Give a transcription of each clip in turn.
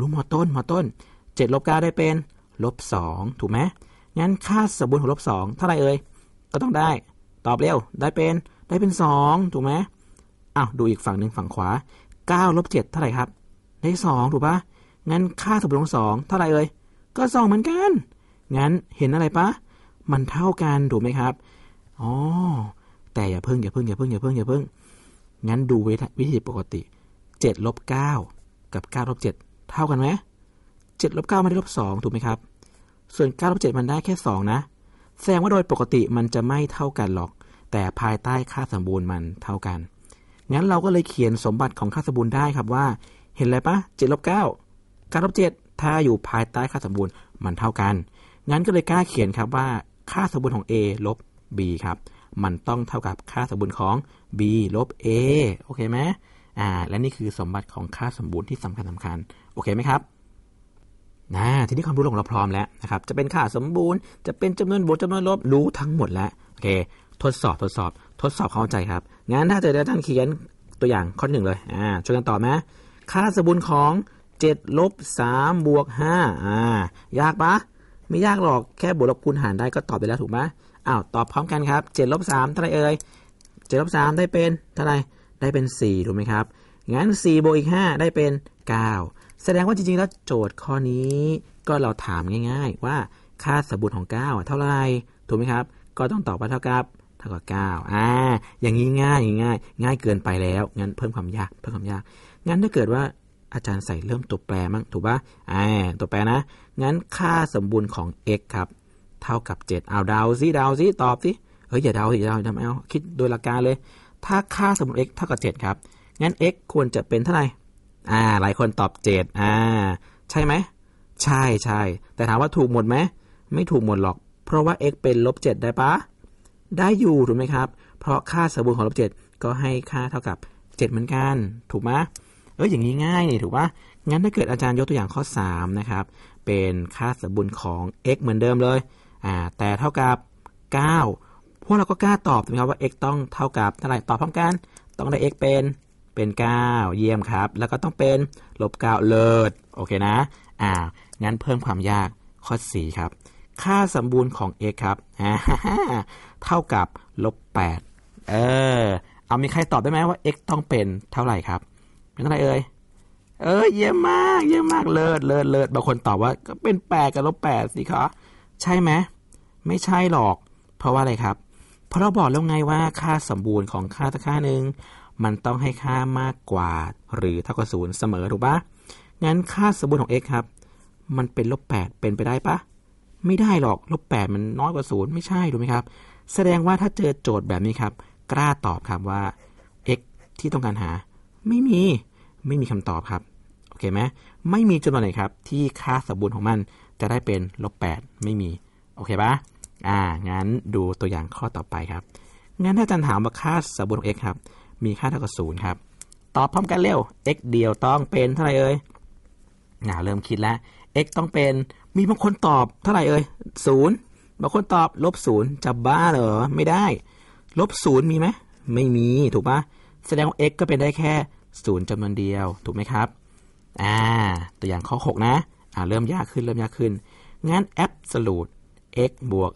รู้หมดต้นหมดต้นเจ็ดลบเก้าได้เป็นลบสองถูกไหมงั้นค่าสมบูรณ์ของลบสองเท่าไรเอ่ย ก็ต้องได้ ตอบเร็วได้เป็นได้เป็นสองถูกไหมอ้าวดูอีกฝั่งหนึ่งฝั่งขวาเก้าลบเจ็ดเท่าไรครับ ได้สองถูกปะงั้นค่าสมบูรณ์ของสองเท่าไรเอ่ยก็สองเหมือนกัน งั้นเห็นอะไรปะมันเท่ากันถูกไหมครับ อ๋อแต่อย่าเพิ่งอย่าเพิ่งอย่าเพิ่งอย่าเพิ่งอย่าเพิ่ง งั้นดูวิธีปกติเจ็ดลบเก้ากับเก้าลบเจ็ดเท่ากันไหมเจ็ดลบเก้ามันได้ลบสองถูกไหมครับ ส่วนเก้าลบเจ็ดมันได้แค่สองนะ แสดงว่าโดยปกติมันจะไม่เท่ากันหรอก แต่ภายใต้ค่าสมบูรณ์มันเท่ากัน งั้นเราก็เลยเขียนสมบัติของค่าสมบูรณ์ได้ครับว่า เห็นอะไรปะเจ็ดลบเก้าเก้าลบเจ็ดถ้าอยู่ภายใต้ค่าสมบูรณ์มันเท่ากัน งั้นก็เลยกล้าเขียนครับว่า ค่าสมบูรณ์ของ a ลบ b ครับ มันต้องเท่ากับค่าสมบูรณ์ของ b ลบ a โอเคไหม่าและนี่คือสมบัติของค่าสมบูรณ์ที่สำคัญสำคัญโอเคไหมครับนะทีนี้ความรู้ของเราพร้อมแล้วนะครับ จะเป็นค่าสมบูรณ์ จะเป็นจำนวนบวกจำนวนลบรู้ทั้งหมดแล้วโอเค ทดสอบทดสอบทดสอบเข้าใจครับ งั้นถ้าเจอได้ท่านเขียนตัวอย่างข้อหนึ่งเลยอ่าช่วยกันตอบไหมค่าสมบูรณ์ของ7ลบ3 บวก5อ่ายากปะไม่ยากหรอกแค่ บวกลบคูณหารได้ก็ตอบไปแล้วถูกไหมอ้าวตอบพร้อมกันครับ7ลบ3เท่าไรเอ่ย7ลบ3ได้เป็นเท่าไรได้เป็น 4 ถูกไหมครับ งั้น4บวกอีก 5 ได้เป็น 9 แสดงว่าจริงๆ แล้วโจทย์ข้อนี้ก็เราถามง่าย ๆ ว่าค่าสมบูรณ์ของ 9 เท่าไหร่ถูกไหมครับ ก็ต้องตอบว่าเท่ากับ เท่ากับ 9อ่าอย่างนี้ง่ายง่ายง่ายเกินไปแล้ว งั้นเพิ่มความยากเพิ่มความยาก งั้นถ้าเกิดว่าอาจารย์ใส่เริ่มตัวแปรมั้ง ถูกปะ่ะอ่า ตัวแปรนะ งั้นค่าสมบูรณ์ของ x ครับเท่ากับ 7 เอาเดาซิเดาซิตอบสิเฮ้ยอย่าเดาสิเดาทำเอาคิดโดยหลักการเลยถ้าค่าสมมติ x เท่ากับ7ครับ งั้น x ควรจะเป็นเท่าไหร่ อ่า หลายคนตอบ7อ่า ใช่ไหม ใช่ใช่ แต่ถามว่าถูกหมดไหมไม่ถูกหมดหรอก เพราะว่า x เป็นลบ7ได้ปะได้อยู่ถูกไหมครับ เพราะค่าสมบติของลบ7ก็ให้ค่าเท่ากับ 7 เหมือนกัน ถูกไหมเอออย่างนี้ง่ายนี่ถูกปะงั้นถ้าเกิดอาจารย์ยกตัวอย่างข้อ3นะครับ เป็นค่าสมบูรณ์ของ x เหมือนเดิมเลย อ่า แต่เท่ากับ 9พวกเราก็กล้าตอบถูกไหมครับว่า x ต้องเท่ากับเท่าไหร่ตอบพร้อมกันต้องได้ x เป็นเป็น 9 เยี่ยมครับ แล้วก็ต้องเป็นลบ9เลิศโอเคนะอ่างั้นเพิ่มความยากข้อ4ครับ ค่าสมบูรณ์ของ x ครับเท่ากับลบ8เออเอามีใครตอบได้ไหมว่า x ต้องเป็นเท่าไหร่ครับเป็นเท่าไหร่เอ่ยเออเยี่ยมมากเยี่ยมมากเลิศเลิศเลิศบางคนตอบว่าก็เป็น8กับลบ8สิคะใช่ไหมไม่ใช่หรอกเพราะว่าอะไรครับเพราะเราบอกแล้วไงว่าค่าสมบูรณ์ของค่าตัวค่าหนึ่งมันต้องให้ค่ามากกว่าหรือเท่ากับศูนย์เสมอถูกปะงั้นค่าสมบูรณ์ของ x ครับมันเป็นลบดเป็นไปได้ปะ ไม่ได้หรอกลบดมันน้อยกว่าศูนย์ไม่ใช่ถูกไหมครับ แสดงว่าถ้าเจอโจทย์แบบนี้ครับ กล้าตอบครับว่า x ที่ต้องการหา ไม่มีไม่มีคำตอบครับโอเคไหมไม่มีจำนวนไหนครับ ที่ค่าสมบูรณ์ของมัน จะได้เป็นลบดไม่มีโอเคปะอ่างั้นดูตัวอย่างข้อต่อไปครับงั้นถ้าจัน์ถามว่าค่าสมบูรณ์อ x ครับมีค่าเท่ากับศูนย์ครับตอบพร้อมกันเร็ว x เดียวต้องเป็นเท่าไหร่เอ่ยอ่าเริ่มคิดแล้ว x ต้องเป็นมีบางคนตอบเท่าไหร่เอ่ยศูนย์บางคนตอบลบศูนย์จะบ้าเหรอไม่ได้ลบศูนย์มีไหมไม่มีถูกปะแสดงว่า x ก็เป็นได้แค่ศูนย์จำนวนเดียวถูกไหมครับอ่าตัวอย่างข้อ 6 นะอ่าเริ่มยากขึ้นเริ่มยากขึ้นงั้น absolute x บวก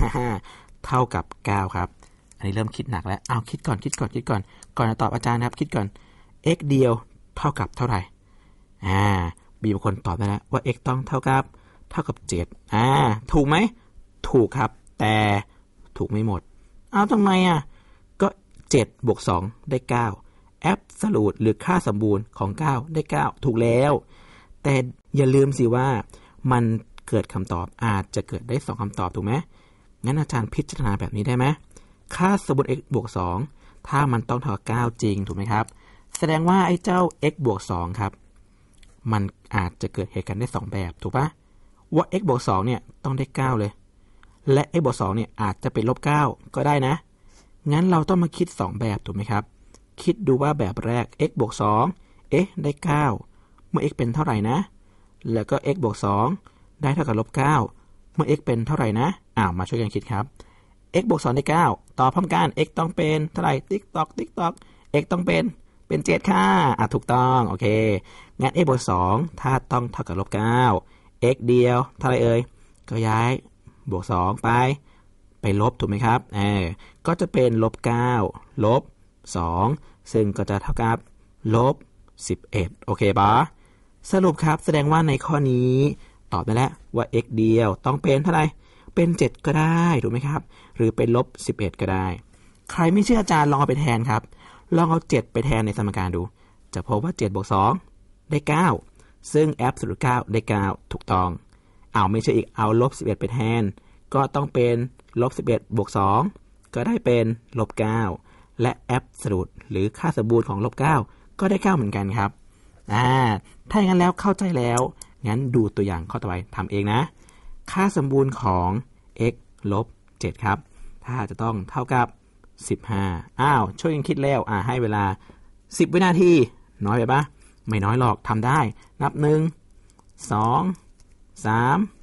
2เท่ากับ 9 ครับอันนี้เริ่มคิดหนักแล้วเอาคิดก่อนคิดก่อนคิดก่อน ก่อนจะตอบอาจารย์ครับ คิดก่อน x เดียวเท่ากับเท่าไหร่อ่าบีบางคนตอบได้แล้วว่า x ต้องเท่ากับ เท่ากับ7อ่าถูกไหมถูกครับแต่ถูกไม่หมด เอาทำไมอ่ะก็7บวก2ได้9แอบสรุปหรือค่าสมบูรณ์ของ 9 ได้ 9 ถูกแล้ว แต่อย่าลืมสิว่ามันเกิดคำตอบอาจจะเกิดได้ 2 คำตอบถูกไหมงั้นอาจารย์พิจารณาแบบนี้ได้ไหมค่าสมมติ x บวก2ถ้ามันต้องเท่ากับ9จริงถูกไหมครับ แสดงว่าไอ้เจ้า x บวก2ครับ มันอาจจะเกิดเหตุการณ์ได้ 2 แบบถูกปะว่า x บวก2เนี่ยต้องได้9เลย และ x บวก2เนี่ยอาจจะเป็นลบ9ก็ได้นะ งั้นเราต้องมาคิด 2 แบบถูกไหมครับ คิดดูว่าแบบแรก x บวก2เอ๊ะได้ 9 เมื่อ x เป็นเท่าไหร่นะ แล้วก็ x บวก2ได้เท่ากับลบ9 เมื่อ x เป็นเท่าไหร่นะอ้าวมาช่วยกันคิดครับ x บวกสองได้9ต่อพร้อมกัน x ต้องเป็นเท่าไหร่ติ๊กตอกติ๊กตอก x ต้องเป็น เป็น 7 ค่ะอ่ะถูกต้องโอเค งั้น x บวก2ถ้าต้องเท่ากับลบ9 x เดียว เท่าไรเอ่ย ก็ย้ายบวก2ไป ไปลบถูกไหมครับเออก็จะเป็นลบ9ลบ2ซึ่งก็จะเท่ากับลบ11โอเคปะสรุปครับแสดงว่าในข้อนี้ตอบได้แล้วว่า x เดียว ต้องเป็นเท่าไหร่ เป็น 7 ก็ได้ถูกไหมครับ หรือเป็นลบ 11 ก็ได้ ใครไม่เชื่ออาจารย์ลองเอาไปแทนครับ ลองเอา 7 ไปแทนในสมการดู จะพบว่า 7บวก2 ได้ 9 ซึ่งแอปสูตร9ได้ 9 ถูกต้อง เอาไม่เชื่ออีกเอาลบ 11ไปแทน ก็ต้องเป็นลบ 11บวก2 ก็ได้เป็นลบ 9 และแอปสูตรหรือค่าสมบูรณ์ของ ลบ 9 ก็ได้9เหมือนกันครับอ่าถ้าอย่างนั้นแล้วเข้าใจแล้วงั้นดูตัวอย่างข้อต่อไปทำเองนะ ค่าสมบูรณ์ของ x ลบ7ครับ ถ้าจะต้องเท่ากับ 15 อ้าว ช่วยกันคิดแล้วอ่าให้เวลา 10 วินาที น้อยไปปะไม่น้อยหรอกทำได้ นับ 1 2 3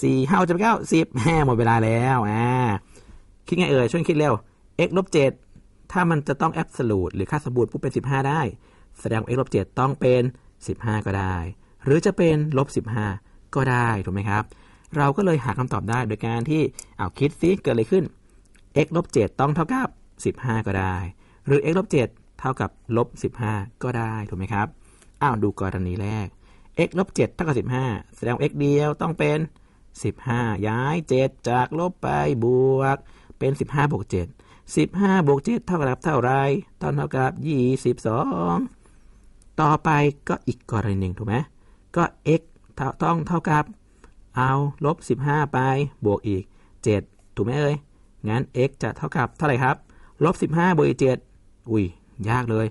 4 5 7 9 10แหมหมดเวลาแล้วอ่าคิดไงเอ่ยช่วยคิดเร็ว x ลบ7ถ้ามันจะต้องแอบสูตรหรือค่าสมบูรณ์ปุ๊บเป็น 15 ได้ แสดง x ลบ7ต้องเป็น 15 ก็ได้หรือจะเป็นลบ 15 ก็ได้ถูกไหมครับ เราก็เลยหาคำตอบได้โดยการที่เอาคิดซิเกิดอะไรขึ้น x ลบ7ต้องเท่ากับ 15 ก็ได้ หรือ x ลบ7เท่ากับลบ15ก็ได้ถูกไหมครับ อ้าวดูกรณีแรก x ลบ7เท่ากับ15แสดงว่า x เดียวต้องเป็น 15 ย้าย 7 จากลบไปบวกเป็น 15บวก7 15บวก7เท่ากับเท่าไรต้องเท่ากับ 22 ต่อไปก็อีกกรณีหนึ่งถูกไหมก็ x ต้องเท่ากับเอา ลบ 15 ไปบวกอีก 7 ถูกไหมเอ่ยงั้น x จะเท่ากับเท่าไหร่ครับ ลบ15บวกอีก7อุ้ยยากเลย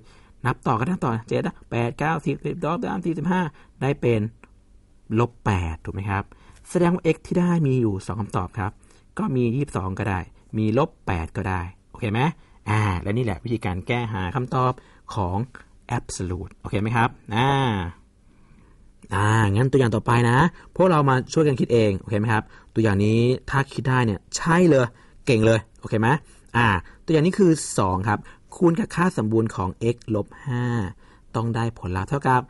นับต่อกันนัต่อเจ็ดแปดเก้าสิบสิบบสสิบห้าได้เป็นลบแปดถูกไหมครับ แสดงว่า x ที่ได้มีอยู่สองคำตอบครับ ก็มียี่สิบองก็ได้ มีลบแปดก็ได้ โอเคไหมอ่าและนี่แหละ วิธีการแก้หาคำตอบของ absolute โอเคไหมครับ อ่าอ่า งั้นตัวอย่างต่อไปนะ พวกเรามาช่วยกันคิดเอง โอเคไหมครับ ตัวอย่างนี้ถ้าคิดได้เนี่ย ใช่เลย เก่งเลย โอเคไหมอ่า ตัวอย่างนี้คือ 2ครับ คูณกับค่าสมบูรณ์ของ x ลบ5ต้องได้ผลลัพธ์เท่ากับ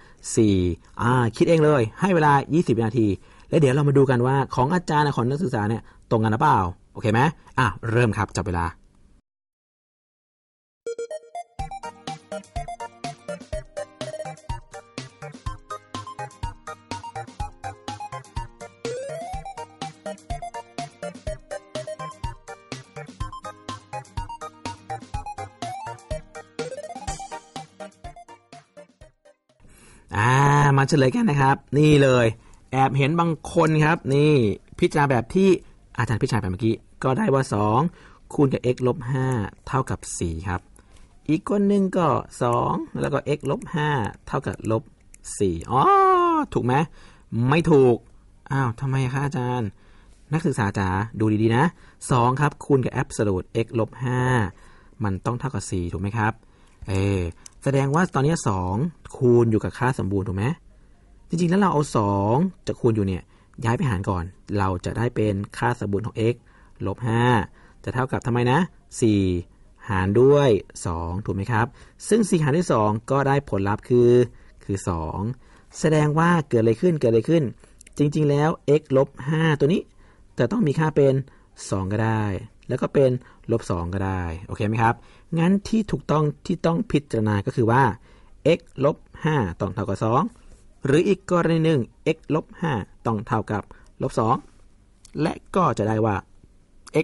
4อ่า คิดเองเลย ให้เวลา 20 นาที แล้วเดี๋ยวเรามาดูกันว่าของอาจารย์ของนักศึกษาเนี่ยตรงกันหรือเปล่า โอเคไหมอ่า เริ่มครับ จับเวลามาเฉลยกันนะครับ นี่เลยแอบเห็นบางคนครับ นี่พิจารณาแบบที่อาจารย์พิชัยไปเมื่อกี้ก็ได้ว่า 2 คูณกับ x ลบ5 เท่ากับ 4 ครับ อีกคนหนึ่งก็2 แล้วก็ x ลบ5เท่ากับลบ4อ๋อถูกไหมไม่ถูกอ้าวทำไมคะอาจารย์ นักศึกษาจ๋าดูดีๆนะ 2 ครับ คูณกับ absolute x ลบ5มันต้องเท่ากับ 4 ถูกไหมครับ เอแสดงว่าตอนนี้สองคูณอยู่กับค่าสมบูรณ์ถูกไหมจริงๆแล้วเราเอาสองจะคูณอยู่เนี่ยย้ายไปหารก่อน เราจะได้เป็นค่าสมบูรณ์ของ x ลบ 5 จะเท่ากับทำไมนะ 4 หารด้วย 2 ถูกไหมครับ ซึ่ง 4 หารด้วย2ก็ได้ผลลัพธ์คือคือ 2 แสดงว่าเกิดอะไรขึ้นเกิดอะไรขึ้น จริงๆแล้ว x ลบ 5 ตัวนี้จะต้องมีค่าเป็น 2 ก็ได้แล้วก็เป็นลบ2ก็ได้ โอเคไหมครับ งั้นที่ถูกต้องที่ต้องพิจารณาก็คือว่า x ลบ5ต้องเท่ากับ 2 หรืออีกกรณีหนึ่ง x ลบ5ต้องเท่ากับลบ2 และก็จะได้ว่า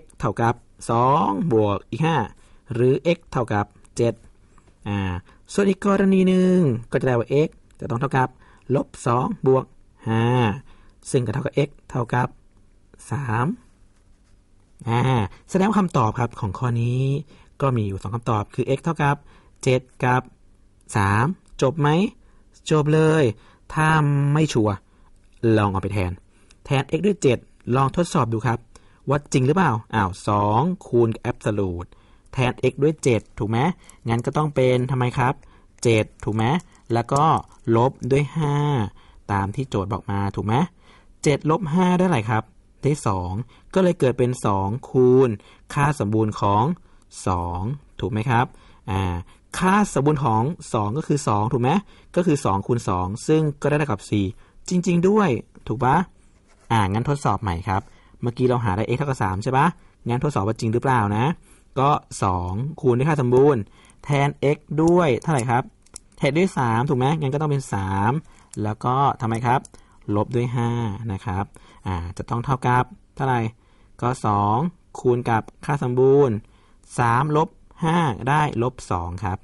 x เท่ากับ 2 บวกอีก5หรือ x เท่ากับ7อ่า ส่วนอีกกรณีหนึ่งก็จะได้ว่า x จะต้องเท่ากับลบ2บวก5ซึ่งก็เท่ากับ x เท่ากับ 3อ่าแสดงาคำตอบครับของข้อนี้ก็มีอยู่ 2 คำตอบคือ x เท่ากับ 7 กับ 3 จบไหมจบเลย ถ้าไม่ชัวร์ลองเอาไปแทน แทน x ด้วย 7 ลองทดสอบดูครับว่าจริงหรือเปล่าอ้าว2คูณแอบสูตแทน x ด้วย 7 ถูกไหมงั้นก็ต้องเป็นทำไมครับ 7 ถูกไหมแล้วก็ลบด้วย 5 ตามที่โจทย์บอกมาถูกไหม7 ลบ 5 ได้ไรครับได้2ก็เลยเกิดเป็น 2 คูณค่าสมบูรณ์ของ 2 ถูกไหมครับอ่าค่าสมบูรณ์ของ 2 ก็คือ 2 ถูกไหม ก็คือ 2 คูณ 2 ซึ่งก็ได้เท่ากับ 4 จริง ๆ ด้วยถูกปะอ่างั้นทดสอบใหม่ครับ เมื่อกี้เราหาได้ x เท่ากับ3ใช่ปะงั้นทดสอบว่าจริงหรือเปล่านะ ก็ 2 คูณด้วยค่าสมบูรณ์ แทน x ด้วยเท่าไหร่ครับ แทนด้วย3ถูกไหมงั้นก็ต้องเป็น 3 แล้วก็ทำไมครับลบด้วย 5 นะครับอ่าจะต้องเท่ากับ เท่าไหร่ก็ 2 คูณกับค่าสมบูรณ์3ลบ5ได้ลบ2ครับ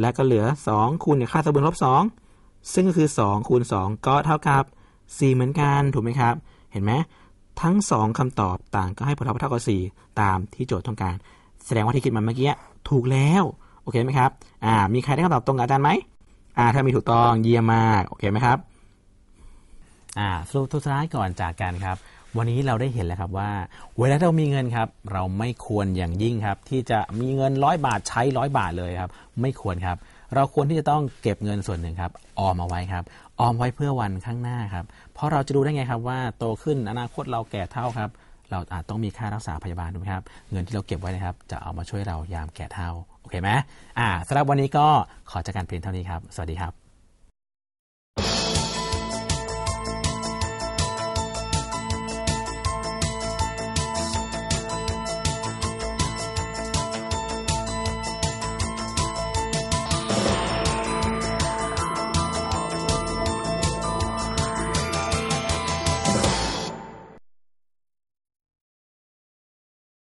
และก็เหลือ 2 คูณกับค่าสมบูรณ์ลบ 2 ซึ่งก็คือ 2 คูณ 2 ก็เท่ากับ 4 เหมือนกันถูกไหมครับ เห็นไหมทั้ง 2 คำตอบต่างก็ให้ผลลัพธ์เท่ากับ 4 ตามที่โจทย์ต้องการ แสดงว่าที่คิดมาเมื่อกี้ ถูกแล้ว โอเคไหมครับอ่ามีใครได้คำตอบตรงกับอาจารย์ไหมอ่าถ้ามีถูกต้องเยี่ยมมากโอเคไหมครับอ่าสรุปทุท้ายก่อนจากกันครับ วันนี้เราได้เห็นแล้วครับว่า เวลาเรามีเงินครับ เราไม่ควรอย่างยิ่งครับที่จะมีเงินร้อยบาทใช้ร้อยบาทเลยครับไม่ควรครับ เราควรที่จะต้องเก็บเงินส่วนหนึ่งครับออมเอาไว้ครับ ออมไว้เพื่อวันข้างหน้าครับเพราะเราจะรู้ได้ไงครับว่าโตขึ้นอนาคตเราแก่เท่าครับ เราอาจต้องมีค่ารักษาพยาบาลถูกไหมครับเงินที่เราเก็บไว้นะครับ จะเอามาช่วยเรายามแก่เท่าโอเคไหมอ่าสำหรับวันนี้ก็ขอจากการเพียงเท่านี้ครับสวัสดีครับ